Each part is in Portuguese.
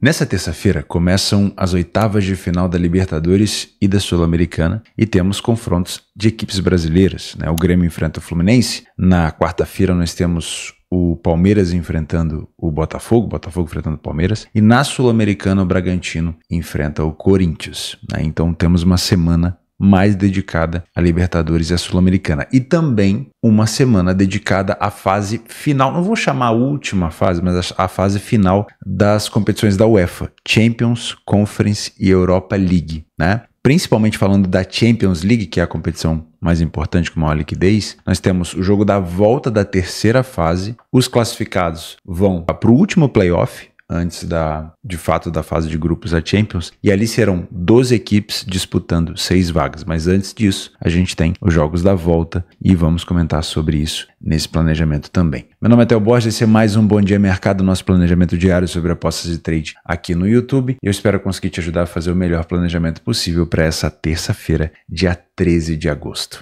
Nessa terça-feira começam as oitavas de final da Libertadores e da Sul-Americana e temos confrontos de equipes brasileiras. Né? O Grêmio enfrenta o Fluminense. Na quarta-feira nós temos o Palmeiras enfrentando o Botafogo, Botafogo enfrentando o Palmeiras, e na Sul-Americana o Bragantino enfrenta o Corinthians. Né? Então temos uma semana mais dedicada à Libertadores e à Sul-Americana. E também uma semana dedicada à fase final, não vou chamar a última fase, mas a fase final das competições da UEFA, Champions, Conference e Europa League, né? Principalmente falando da Champions League, que é a competição mais importante com maior liquidez, nós temos o jogo da volta da terceira fase. Os classificados vão para o último playoff, antes da, de fato, da fase de grupos da Champions. E ali serão 12 equipes disputando seis vagas. Mas antes disso, a gente tem os jogos da volta e vamos comentar sobre isso nesse planejamento também. Meu nome é Theo Borges, esse é mais um Bom Dia Mercado, nosso planejamento diário sobre apostas e trade aqui no YouTube. Eu espero conseguir te ajudar a fazer o melhor planejamento possível para essa terça-feira, dia 13 de agosto.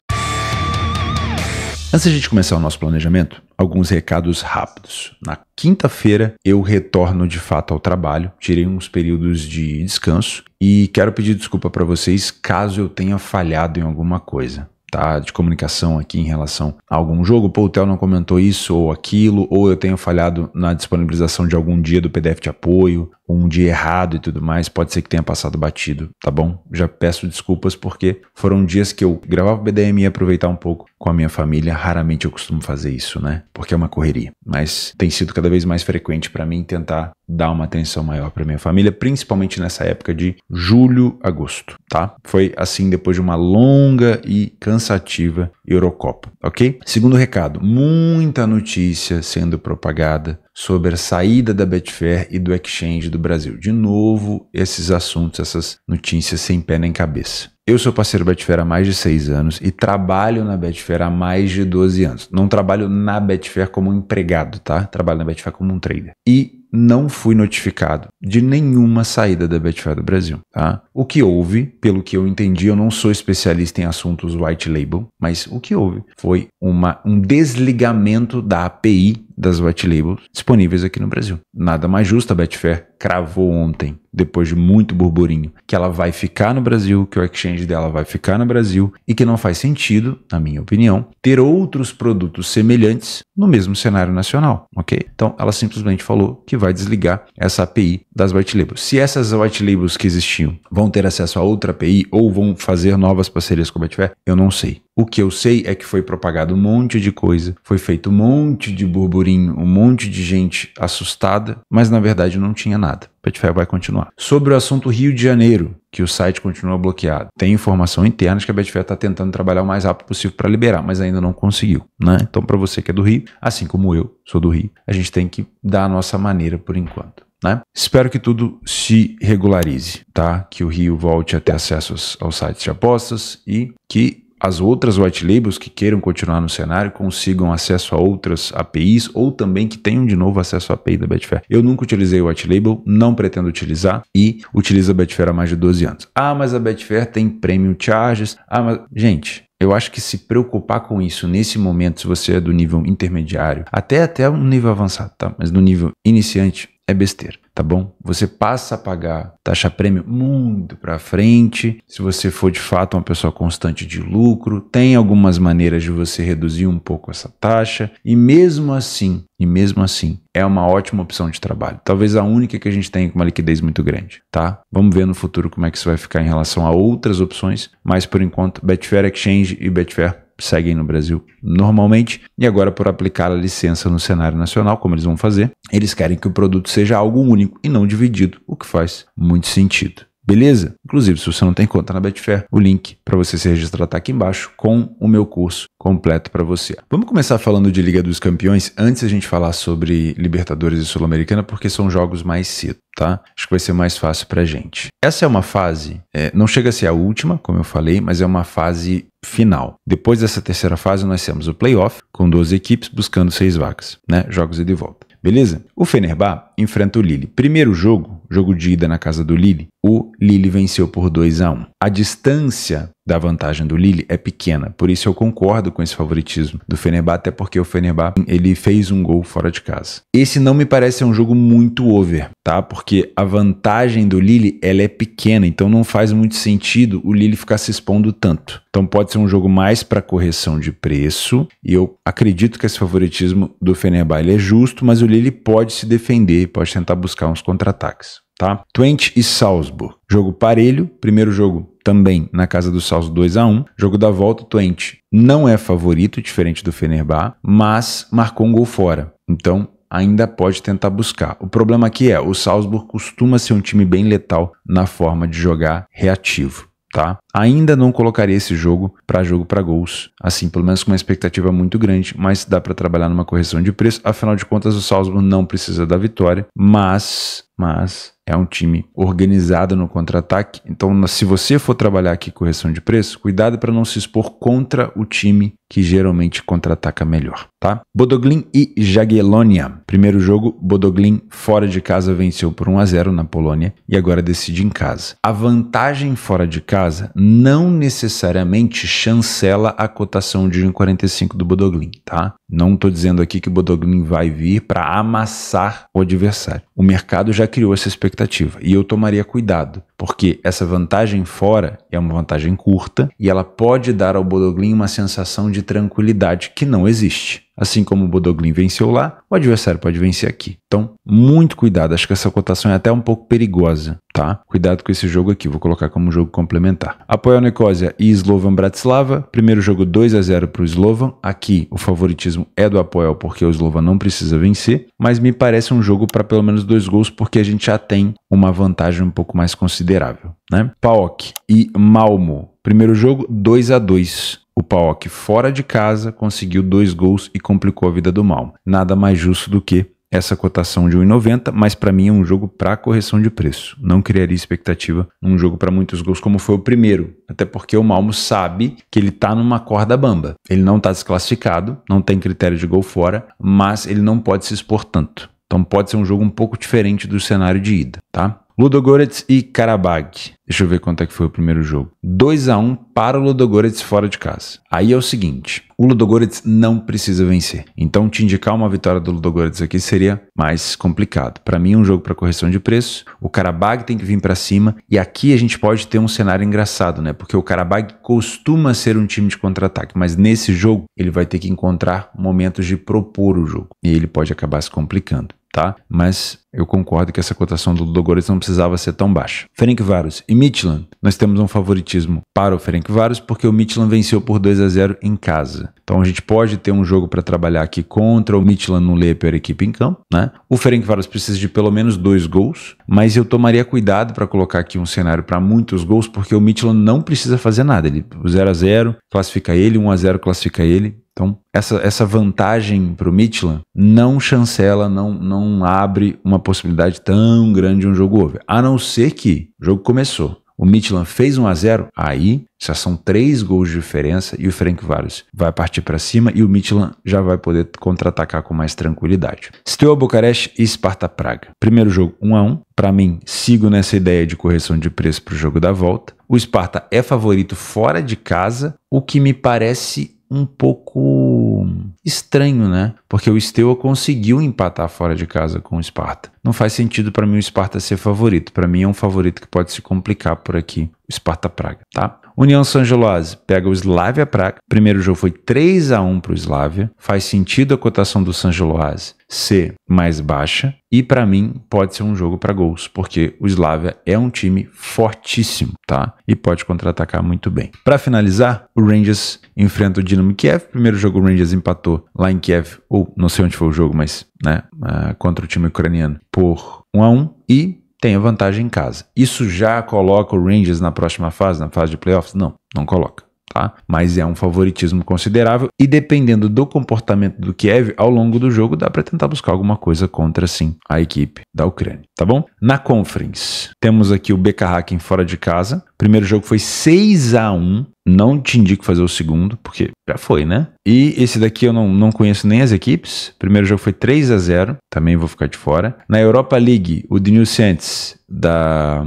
Antes de a gente começar o nosso planejamento, alguns recados rápidos. Na quinta-feira eu retorno de fato ao trabalho, tirei uns períodos de descanso e quero pedir desculpa para vocês caso eu tenha falhado em alguma coisa. Tá, de comunicação aqui em relação a algum jogo, pô, o Theo não comentou isso ou aquilo, ou eu tenho falhado na disponibilização de algum dia do PDF de apoio, um dia errado e tudo mais, pode ser que tenha passado batido, tá bom? Já peço desculpas porque foram dias que eu gravava o BDM e aproveitar um pouco com a minha família. Raramente eu costumo fazer isso, né? Porque é uma correria, mas tem sido cada vez mais frequente para mim tentar dar uma atenção maior para minha família, principalmente nessa época de julho, agosto, tá? Foi assim depois de uma longa e cansativa Eurocopa, ok? Segundo recado, muita notícia sendo propagada sobre a saída da Betfair e do Exchange do Brasil. De novo, esses assuntos, essas notícias sem pé nem cabeça. Eu sou parceiro Betfair há mais de seis anos e trabalho na Betfair há mais de 12 anos. Não trabalho na Betfair como empregado, tá? Trabalho na Betfair como um trader. E não fui notificado de nenhuma saída da Betfair do Brasil. Tá? O que houve, pelo que eu entendi, eu não sou especialista em assuntos white label, mas o que houve foi uma, um desligamento da API das white labels disponíveis aqui no Brasil. Nada mais justo, a Betfair cravou ontem, depois de muito burburinho, que ela vai ficar no Brasil, que o exchange dela vai ficar no Brasil e que não faz sentido, na minha opinião, ter outros produtos semelhantes no mesmo cenário nacional, ok? Então ela simplesmente falou que vai desligar essa API das white labels. Se essas white labels que existiam vão ter acesso a outra API ou vão fazer novas parcerias com a Betfair, eu não sei. O que eu sei é que foi propagado um monte de coisa, foi feito um monte de burburinho, um monte de gente assustada, mas na verdade não tinha nada. Petfair vai continuar. Sobre o assunto Rio de Janeiro, que o site continua bloqueado. Tem informação interna que a Betfair está tentando trabalhar o mais rápido possível para liberar, mas ainda não conseguiu, né? Então, para você que é do Rio, assim como eu sou do Rio, a gente tem que dar a nossa maneira por enquanto. Né? Espero que tudo se regularize, tá? Que o Rio volte a ter acesso aos sites de apostas e que as outras white labels que queiram continuar no cenário consigam acesso a outras APIs ou também que tenham de novo acesso à API da Betfair. Eu nunca utilizei o white label, não pretendo utilizar e utilizo a Betfair há mais de 12 anos. Ah, mas a Betfair tem premium charges. Ah, mas gente, eu acho que se preocupar com isso nesse momento, se você é do nível intermediário, até até um nível avançado, tá? Mas no nível iniciante é besteira tá bom? Você passa a pagar taxa prêmio muito para frente, se você for de fato uma pessoa constante de lucro, tem algumas maneiras de você reduzir um pouco essa taxa e mesmo assim, e mesmo assim, é uma ótima opção de trabalho. Talvez a única que a gente tem com uma liquidez muito grande, tá? Vamos ver no futuro como é que isso vai ficar em relação a outras opções, mas por enquanto Betfair Exchange e Betfair seguem no Brasil normalmente, e agora por aplicar a licença no cenário nacional, como eles vão fazer, eles querem que o produto seja algo único e não dividido, o que faz muito sentido. Beleza? Inclusive, se você não tem conta na Betfair, o link para você se registrar está aqui embaixo com o meu curso completo para você. Vamos começar falando de Liga dos Campeões antes a gente falar sobre Libertadores e Sul-Americana, porque são jogos mais cedo, tá? Acho que vai ser mais fácil para gente. Essa é uma fase, é, não chega a ser a última, como eu falei, mas é uma fase final. Depois dessa terceira fase, nós temos o playoff, com 12 equipes buscando seis vagas, né? Jogos e de volta. Beleza? O Fenerbah enfrenta o Lille. Primeiro jogo, jogo de ida na casa do Lille, o Lille venceu por 2 a 1. A distância da vantagem do Lille é pequena, por isso eu concordo com esse favoritismo do Fenerbahçe, até porque o Fenerbahçe ele fez um gol fora de casa. Esse não me parece ser um jogo muito over, tá? Porque a vantagem do Lille ela é pequena, então não faz muito sentido o Lille ficar se expondo tanto. Então pode ser um jogo mais para correção de preço, e eu acredito que esse favoritismo do Fenerbahçe é justo, mas o Lille pode se defender, pode tentar buscar uns contra-ataques tá? Twente e Salzburg. Jogo parelho, primeiro jogo também na casa do Salzburg 2 a 1. Jogo da volta, Twente não é favorito, diferente do Fenerbah, mas marcou um gol fora. Então, ainda pode tentar buscar. O problema aqui é, o Salzburg costuma ser um time bem letal na forma de jogar reativo, tá? Ainda não colocaria esse jogo para jogo para gols, assim, pelo menos com uma expectativa muito grande, mas dá para trabalhar numa correção de preço. Afinal de contas, o Salzburg não precisa da vitória, mas, mas é um time organizado no contra-ataque. Então, se você for trabalhar aqui correção de preço, cuidado para não se expor contra o time que geralmente contra-ataca melhor, tá? Bodoglin e Jagiellonia. Primeiro jogo, Bodoglin fora de casa venceu por 1 a 0 na Polônia e agora decide em casa. A vantagem fora de casa não necessariamente chancela a cotação de 1,45 do Bodoglin, tá? Não estou dizendo aqui que o Bodoglin vai vir para amassar o adversário. O mercado já criou essa expectativa e eu tomaria cuidado, porque essa vantagem fora é uma vantagem curta e ela pode dar ao Bodoglin uma sensação de tranquilidade que não existe. Assim como o Bodoglin venceu lá, o adversário pode vencer aqui. Então, muito cuidado. Acho que essa cotação é até um pouco perigosa, tá? Cuidado com esse jogo aqui. Vou colocar como jogo complementar. Apoio Nicosia e Slovan Bratislava. Primeiro jogo 2 a 0 para o Slovan. Aqui o favoritismo é do Apoel porque o Slovan não precisa vencer, mas me parece um jogo para pelo menos dois gols porque a gente já tem uma vantagem um pouco mais considerável, né? PAOK e Malmo. Primeiro jogo 2 a 2. O Paok, fora de casa, conseguiu dois gols e complicou a vida do Malmo. Nada mais justo do que essa cotação de 1,90, mas para mim é um jogo para correção de preço. Não criaria expectativa num jogo para muitos gols como foi o primeiro, até porque o Malmo sabe que ele está numa corda bamba. Ele não está desclassificado, não tem critério de gol fora, mas ele não pode se expor tanto. Então pode ser um jogo um pouco diferente do cenário de ida, tá? Ludogorets e Karabag. Deixa eu ver quanto é que foi o primeiro jogo. 2 a 1 para o Ludogorets fora de casa. Aí é o seguinte, o Ludogorets não precisa vencer. Então te indicar uma vitória do Ludogorets aqui seria mais complicado. Para mim um jogo para correção de preço. O Karabag tem que vir para cima e aqui a gente pode ter um cenário engraçado, né? Porque o Karabag costuma ser um time de contra-ataque, mas nesse jogo ele vai ter que encontrar momentos de propor o jogo e ele pode acabar se complicando tá? Mas eu concordo que essa cotação do Ludogorets não precisava ser tão baixa. Ferenc e Midland. Nós temos um favoritismo para o Ferenc porque o Midland venceu por 2 a 0 em casa. Então a gente pode ter um jogo para trabalhar aqui contra o Midland no Leia equipe em campo, né? O Ferenc precisa de pelo menos dois gols, mas eu tomaria cuidado para colocar aqui um cenário para muitos gols porque o Midland não precisa fazer nada. Ele 0 a 0 classifica ele, 1 a 0 classifica ele então, essa, essa vantagem para o Midland não chancela, não, não abre uma possibilidade tão grande de um jogo over. A não ser que o jogo começou, o Midland fez 1 a 0 aí já são três gols de diferença e o Frank Vargas vai partir para cima e o Midland já vai poder contra-atacar com mais tranquilidade. Steaua Bucareste e Sparta Praga. Primeiro jogo 1 a 1 para mim, sigo nessa ideia de correção de preço para o jogo da volta. O Sparta é favorito fora de casa, o que me parece um pouco estranho, né? Porque o Steaua conseguiu empatar fora de casa com o Sparta. Não faz sentido para mim o Sparta ser favorito. Para mim é um favorito que pode se complicar por aqui, o Sparta Praga, tá? União Sangelose pega o Slavia Praga. Primeiro jogo foi 3 a 1 para o Slavia. Faz sentido a cotação do Sangelose ser mais baixa. E para mim pode ser um jogo para gols, porque o Slavia é um time fortíssimo, tá? E pode contra-atacar muito bem. Para finalizar, o Rangers enfrenta o Dinamo Kiev. Primeiro jogo o Rangers empatou lá em Kiev, ou não sei onde foi o jogo, mas né, uh, contra o time ucraniano por 1 a 1 e tenha vantagem em casa. Isso já coloca o Rangers na próxima fase, na fase de playoffs? Não, não coloca. Tá? Mas é um favoritismo considerável e dependendo do comportamento do Kiev ao longo do jogo dá para tentar buscar alguma coisa contra sim a equipe da Ucrânia, tá bom? Na Conference, temos aqui o BK Hacking fora de casa. primeiro jogo foi 6 a 1, não te indico fazer o segundo, porque já foi, né? E esse daqui eu não, não conheço nem as equipes. primeiro jogo foi 3 a 0 também vou ficar de fora. Na Europa League, o The New Saints da,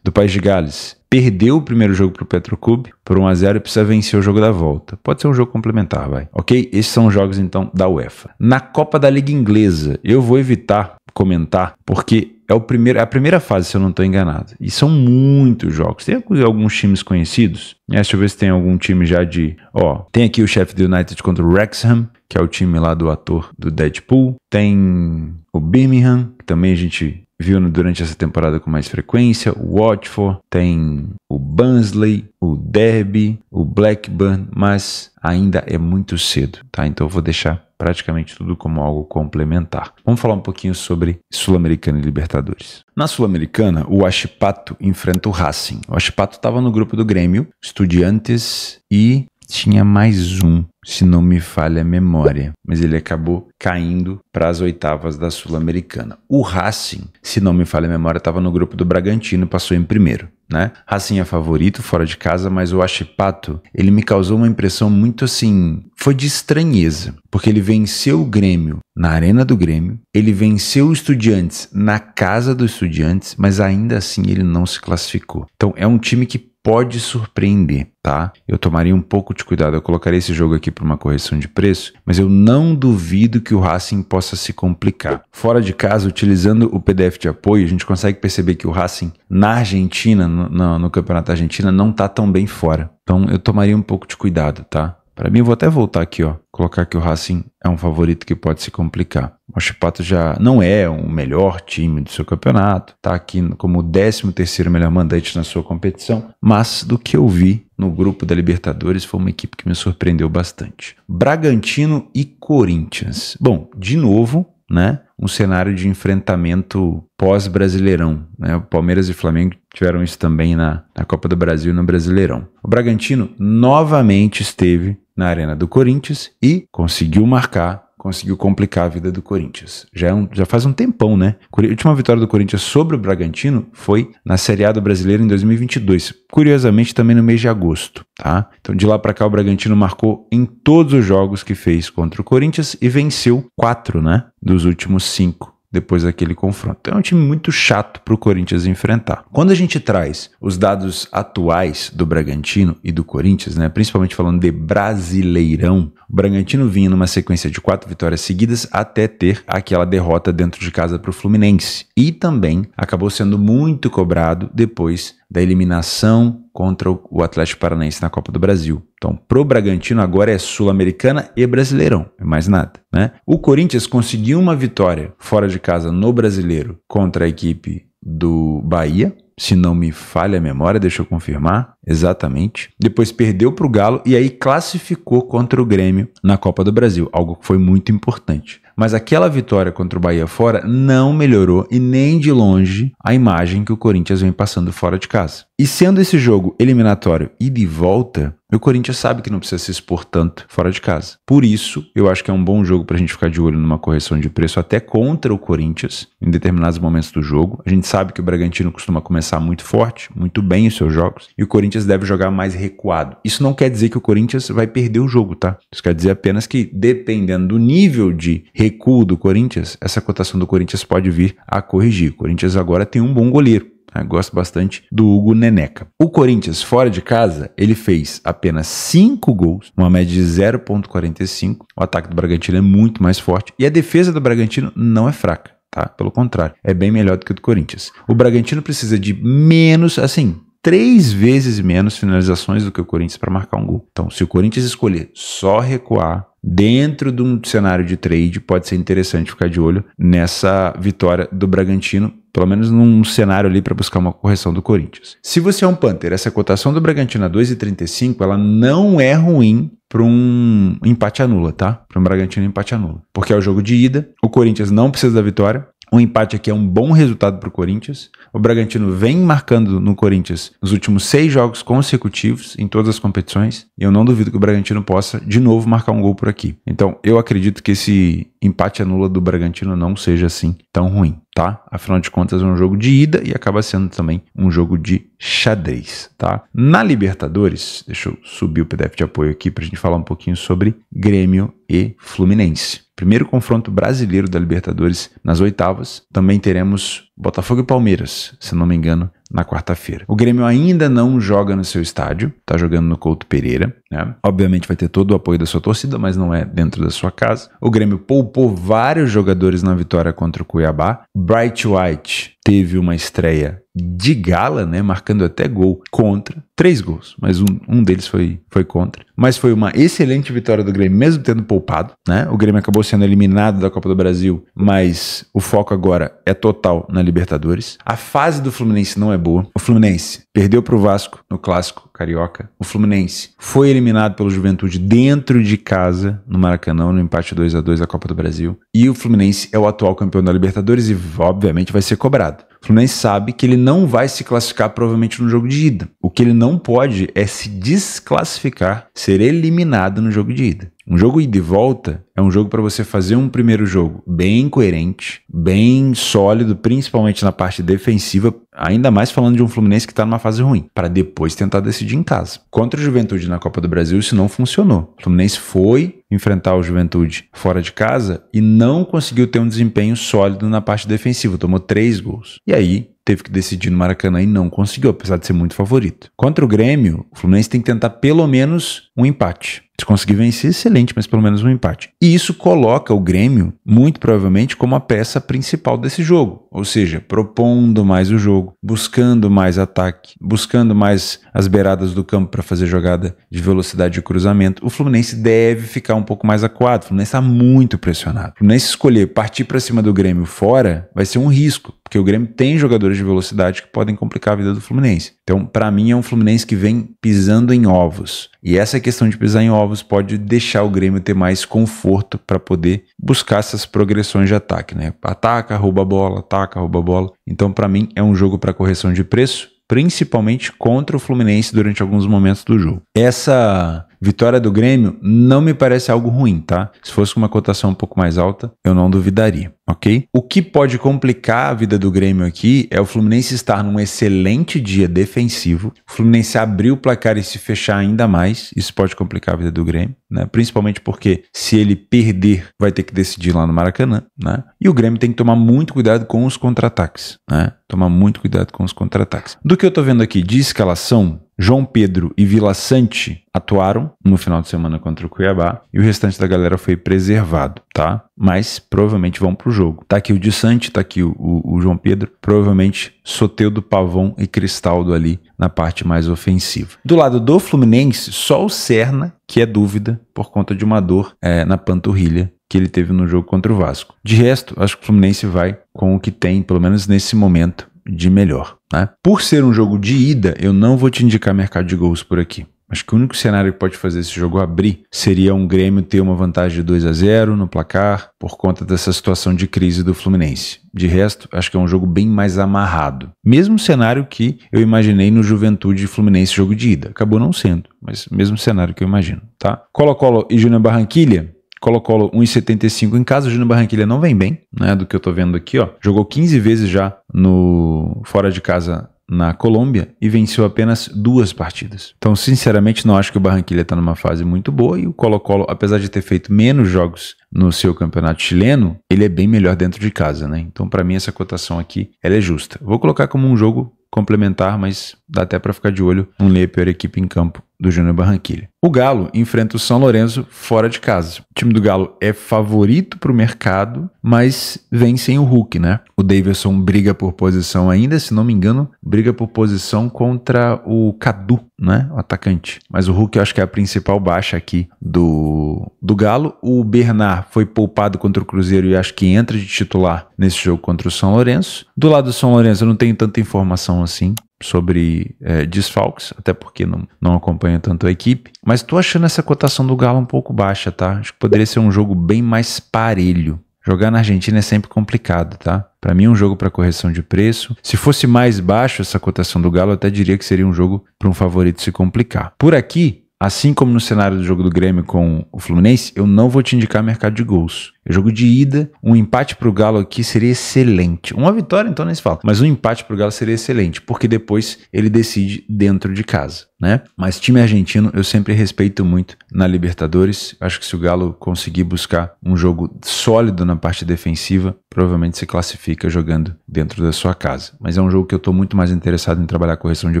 do País de Gales perdeu o primeiro jogo para o Petrocube por 1 a 0 e precisa vencer o jogo da volta. Pode ser um jogo complementar, vai. OK? Esses são os jogos então da UEFA. Na Copa da Liga Inglesa, eu vou evitar comentar porque é o primeiro, é a primeira fase, se eu não estou enganado. E são muitos jogos. Tem alguns times conhecidos. É, deixa eu ver se tem algum time já de. Ó, tem aqui o do United contra o Wrexham, que é o time lá do ator do Deadpool. Tem o Birmingham, que também a gente viu durante essa temporada com mais frequência, o Watford, tem o Bunsley, o Derby, o Blackburn, mas ainda é muito cedo, tá? Então eu vou deixar praticamente tudo como algo complementar. Vamos falar um pouquinho sobre Sul-Americana e Libertadores. Na Sul-Americana, o Achipato enfrenta o Racing. O Achipato estava no grupo do Grêmio, Estudiantes e tinha mais um se não me falha a memória, mas ele acabou caindo para as oitavas da Sul-Americana. O Racing, se não me falha a memória, estava no grupo do Bragantino, passou em primeiro. Né? Racing é favorito fora de casa, mas o Achipato, ele me causou uma impressão muito assim, foi de estranheza, porque ele venceu o Grêmio na arena do Grêmio, ele venceu o Estudiantes na casa do Estudiantes, mas ainda assim ele não se classificou. Então é um time que pode surpreender, tá? Eu tomaria um pouco de cuidado, eu colocaria esse jogo aqui para uma correção de preço, mas eu não duvido que o Racing possa se complicar. Fora de casa, utilizando o PDF de apoio, a gente consegue perceber que o Racing na Argentina, no, no, no Campeonato Argentina, não está tão bem fora. Então eu tomaria um pouco de cuidado, tá? Para mim, eu vou até voltar aqui, ó, colocar que o Racing é um favorito que pode se complicar. O Chipato já não é o melhor time do seu campeonato, está aqui como o 13 terceiro melhor mandante na sua competição, mas do que eu vi no grupo da Libertadores foi uma equipe que me surpreendeu bastante. Bragantino e Corinthians. Bom, de novo, né? Um cenário de enfrentamento pós-brasileirão. Né? O Palmeiras e o Flamengo tiveram isso também na, na Copa do Brasil e no Brasileirão. O Bragantino novamente esteve na arena do Corinthians e conseguiu marcar conseguiu complicar a vida do Corinthians. Já, é um, já, faz um tempão, né? A última vitória do Corinthians sobre o Bragantino foi na Série A do Brasileiro em 2022. Curiosamente, também no mês de agosto, tá? Então, de lá para cá, o Bragantino marcou em todos os jogos que fez contra o Corinthians e venceu quatro, né? Dos últimos cinco depois daquele confronto. Então é um time muito chato para o Corinthians enfrentar. Quando a gente traz os dados atuais do Bragantino e do Corinthians, né, principalmente falando de Brasileirão, o Bragantino vinha numa sequência de quatro vitórias seguidas até ter aquela derrota dentro de casa para o Fluminense. E também acabou sendo muito cobrado depois da eliminação contra o Atlético Paranaense na Copa do Brasil. Então, pro Bragantino agora é Sul-Americana e Brasileirão, é mais nada, né? O Corinthians conseguiu uma vitória fora de casa no Brasileiro contra a equipe do Bahia, se não me falha a memória, deixa eu confirmar exatamente. Depois perdeu para o Galo e aí classificou contra o Grêmio na Copa do Brasil, algo que foi muito importante. Mas aquela vitória contra o Bahia fora não melhorou e nem de longe a imagem que o Corinthians vem passando fora de casa. E sendo esse jogo eliminatório e de volta, o Corinthians sabe que não precisa se expor tanto fora de casa. Por isso, eu acho que é um bom jogo para a gente ficar de olho numa correção de preço até contra o Corinthians em determinados momentos do jogo. A gente sabe que o Bragantino costuma começar muito forte, muito bem os seus jogos, e o Corinthians deve jogar mais recuado. Isso não quer dizer que o Corinthians vai perder o jogo, tá? Isso quer dizer apenas que, dependendo do nível de recuo do Corinthians, essa cotação do Corinthians pode vir a corrigir. O Corinthians agora tem um bom goleiro. Eu ah, gosto bastante do Hugo Neneca. O Corinthians, fora de casa, ele fez apenas 5 gols, uma média de 0,45. O ataque do Bragantino é muito mais forte e a defesa do Bragantino não é fraca. Tá? Pelo contrário, é bem melhor do que o do Corinthians. O Bragantino precisa de menos, assim, três vezes menos finalizações do que o Corinthians para marcar um gol. Então, se o Corinthians escolher só recuar, dentro de um cenário de trade, pode ser interessante ficar de olho nessa vitória do Bragantino, pelo menos num cenário ali para buscar uma correção do Corinthians. Se você é um Panther, essa cotação do Bragantino a 2,35, ela não é ruim para um empate anula, tá? Para um Bragantino empate anula. Porque é o jogo de ida, o Corinthians não precisa da vitória, um empate aqui é um bom resultado para o Corinthians. O Bragantino vem marcando no Corinthians nos últimos seis jogos consecutivos em todas as competições. E eu não duvido que o Bragantino possa de novo marcar um gol por aqui. Então eu acredito que esse empate anula do Bragantino não seja assim tão ruim tá? Afinal de contas, é um jogo de ida e acaba sendo também um jogo de xadrez, tá? Na Libertadores, deixa eu subir o PDF de apoio aqui para a gente falar um pouquinho sobre Grêmio e Fluminense. Primeiro confronto brasileiro da Libertadores nas oitavas. Também teremos Botafogo e Palmeiras, se não me engano, na quarta-feira. O Grêmio ainda não joga no seu estádio, está jogando no Couto Pereira. Né? Obviamente vai ter todo o apoio da sua torcida, mas não é dentro da sua casa. O Grêmio poupou vários jogadores na vitória contra o Cuiabá. Bright White teve uma estreia de gala, né? Marcando até gol contra. Três gols, mas um, um deles foi, foi contra. Mas foi uma excelente vitória do Grêmio, mesmo tendo poupado, né? O Grêmio acabou sendo eliminado da Copa do Brasil, mas o foco agora é total na Libertadores. A fase do Fluminense não é boa. O Fluminense perdeu para o Vasco no Clássico Carioca. O Fluminense foi eliminado eliminado pelo Juventude dentro de casa, no Maracanã, no empate 2 a 2 da Copa do Brasil. E o Fluminense é o atual campeão da Libertadores e, obviamente, vai ser cobrado. O Fluminense sabe que ele não vai se classificar provavelmente no jogo de ida. O que ele não pode é se desclassificar, ser eliminado no jogo de ida. Um jogo ida e volta é um jogo para você fazer um primeiro jogo bem coerente, bem sólido, principalmente na parte defensiva, ainda mais falando de um Fluminense que está numa fase ruim, para depois tentar decidir em casa. Contra o Juventude na Copa do Brasil isso não funcionou. O Fluminense foi enfrentar o Juventude fora de casa e não conseguiu ter um desempenho sólido na parte defensiva, tomou três gols. E aí teve que decidir no Maracanã e não conseguiu, apesar de ser muito favorito. Contra o Grêmio, o Fluminense tem que tentar pelo menos um empate. Se conseguir vencer, excelente, mas pelo menos um empate. E isso coloca o Grêmio, muito provavelmente, como a peça principal desse jogo. Ou seja, propondo mais o jogo, buscando mais ataque, buscando mais as beiradas do campo para fazer jogada de velocidade de cruzamento. O Fluminense deve ficar um pouco mais aquado. O Fluminense está muito pressionado. O Fluminense escolher partir para cima do Grêmio fora vai ser um risco. Porque o Grêmio tem jogadores de velocidade que podem complicar a vida do Fluminense. Então, para mim, é um Fluminense que vem pisando em ovos. E essa questão de pisar em ovos pode deixar o Grêmio ter mais conforto para poder buscar essas progressões de ataque, né? Ataca, rouba a bola, ataca, rouba a bola. Então, para mim, é um jogo para correção de preço principalmente contra o Fluminense durante alguns momentos do jogo. Essa Vitória do Grêmio não me parece algo ruim, tá? Se fosse uma cotação um pouco mais alta, eu não duvidaria, ok? O que pode complicar a vida do Grêmio aqui é o Fluminense estar num excelente dia defensivo, o Fluminense abrir o placar e se fechar ainda mais, isso pode complicar a vida do Grêmio, né? Principalmente porque se ele perder, vai ter que decidir lá no Maracanã, né? E o Grêmio tem que tomar muito cuidado com os contra-ataques, né? Tomar muito cuidado com os contra-ataques. Do que eu tô vendo aqui de escalação, João Pedro e Vila Sante atuaram no final de semana contra o Cuiabá e o restante da galera foi preservado, tá? Mas provavelmente vão pro jogo. Tá aqui o de Sante, tá aqui o, o, o João Pedro, provavelmente Soteudo, Pavão e Cristaldo ali na parte mais ofensiva. Do lado do Fluminense, só o Serna, que é dúvida por conta de uma dor é, na panturrilha que ele teve no jogo contra o Vasco. De resto, acho que o Fluminense vai com o que tem, pelo menos nesse momento, de melhor. Né? Por ser um jogo de ida, eu não vou te indicar mercado de gols por aqui. Acho que o único cenário que pode fazer esse jogo abrir seria um Grêmio ter uma vantagem de 2 a 0 no placar por conta dessa situação de crise do Fluminense. De resto, acho que é um jogo bem mais amarrado. Mesmo cenário que eu imaginei no Juventude Fluminense jogo de ida. Acabou não sendo, mas mesmo cenário que eu imagino, tá? Colo-Colo e Júnior Barranquilha. Colo-Colo 1,75 em casa. O Júnior Barranquilla não vem bem, né? Do que eu tô vendo aqui, ó. Jogou 15 vezes já no fora de casa na Colômbia e venceu apenas duas partidas. Então, sinceramente, não acho que o Barranquilla está numa fase muito boa e o Colo-Colo, apesar de ter feito menos jogos no seu campeonato chileno, ele é bem melhor dentro de casa, né? Então, para mim, essa cotação aqui ela é justa. Vou colocar como um jogo complementar, mas dá até para ficar de olho no ler a pior equipe em campo do Júnior Barranquilla. O Galo enfrenta o São Lourenço fora de casa. O time do Galo é favorito para o mercado, mas vem sem o Hulk, né? O Davidson briga por posição ainda, se não me engano, briga por posição contra o Cadu, né? O atacante. Mas o Hulk eu acho que é a principal baixa aqui do, do Galo. O Bernard foi poupado contra o Cruzeiro e acho que entra de titular nesse jogo contra o São Lourenço. Do lado do São Lourenço eu não tenho tanta informação assim sobre é, desfalques, até porque não, não acompanha tanto a equipe. Mas estou achando essa cotação do Galo um pouco baixa, tá? Acho que poderia ser um jogo bem mais parelho. Jogar na Argentina é sempre complicado, tá? Para mim é um jogo para correção de preço. Se fosse mais baixo essa cotação do Galo, eu até diria que seria um jogo para um favorito se complicar. Por aqui, assim como no cenário do jogo do Grêmio com o Fluminense, eu não vou te indicar mercado de gols jogo de ida, um empate para o Galo aqui seria excelente. Uma vitória, então, nem se fala. Mas um empate para o Galo seria excelente, porque depois ele decide dentro de casa, né? Mas time argentino eu sempre respeito muito na Libertadores. Acho que se o Galo conseguir buscar um jogo sólido na parte defensiva, provavelmente se classifica jogando dentro da sua casa. Mas é um jogo que eu estou muito mais interessado em trabalhar correção de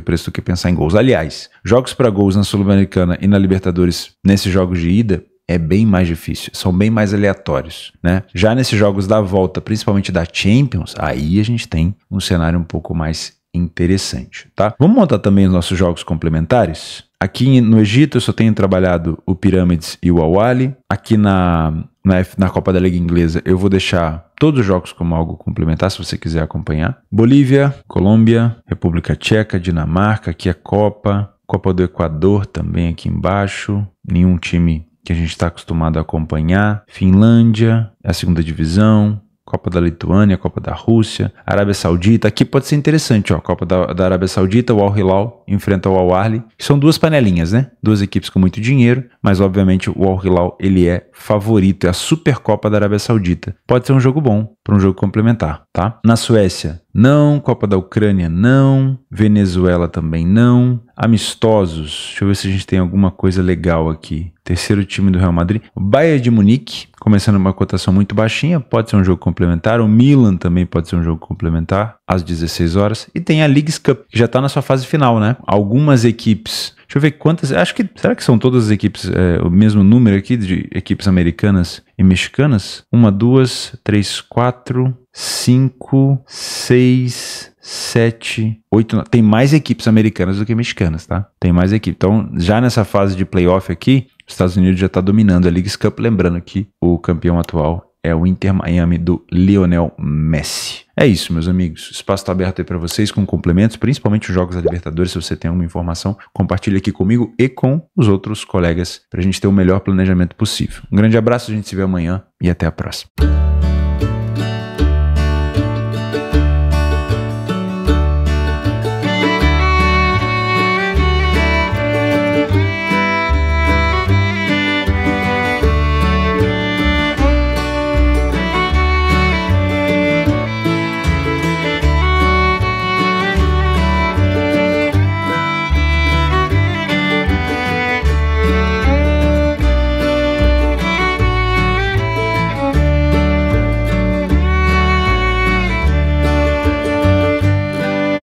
preço do que pensar em gols. Aliás, jogos para gols na Sul-Americana e na Libertadores nesses jogos de ida, é bem mais difícil, são bem mais aleatórios, né? Já nesses jogos da volta, principalmente da Champions, aí a gente tem um cenário um pouco mais interessante, tá? Vamos montar também os nossos jogos complementares? Aqui no Egito eu só tenho trabalhado o Pirâmides e o Awali. Aqui na, na, na, Copa da Liga Inglesa eu vou deixar todos os jogos como algo complementar, se você quiser acompanhar. Bolívia, Colômbia, República Tcheca, Dinamarca, aqui a é Copa. Copa do Equador também aqui embaixo. Nenhum time que a gente está acostumado a acompanhar, Finlândia, é a segunda divisão, Copa da Lituânia, Copa da Rússia, Arábia Saudita. Aqui pode ser interessante, ó. Copa da, da Arábia Saudita, o Al Hilal enfrenta o Al Ahly. São duas panelinhas, né? Duas equipes com muito dinheiro, mas obviamente o Al Hilal ele é favorito, é a Supercopa da Arábia Saudita. Pode ser um jogo bom para um jogo complementar, tá? Na Suécia, não. Copa da Ucrânia, não. Venezuela também não. Amistosos. Deixa eu ver se a gente tem alguma coisa legal aqui. Terceiro time do Real Madrid, Bayern de Munique começando uma cotação muito baixinha, pode ser um jogo complementar. O Milan também pode ser um jogo complementar às 16 horas. E tem a Leagues Cup, que já está na sua fase final, né? Algumas equipes. Deixa eu ver quantas. Acho que. Será que são todas as equipes é, o mesmo número aqui de equipes americanas e mexicanas? Uma, duas, três, quatro, cinco, seis, sete, oito. Tem mais equipes americanas do que mexicanas, tá? Tem mais equipes. Então, já nessa fase de playoff aqui, Estados Unidos já está dominando a Leagues Cup, lembrando que o campeão atual é o Inter Miami do Lionel Messi. É isso, meus amigos. O espaço está aberto aí para vocês com complementos, principalmente os jogos da Libertadores. Se você tem alguma informação, compartilhe aqui comigo e com os outros colegas para a gente ter o melhor planejamento possível. Um grande abraço, a gente se vê amanhã e até a próxima.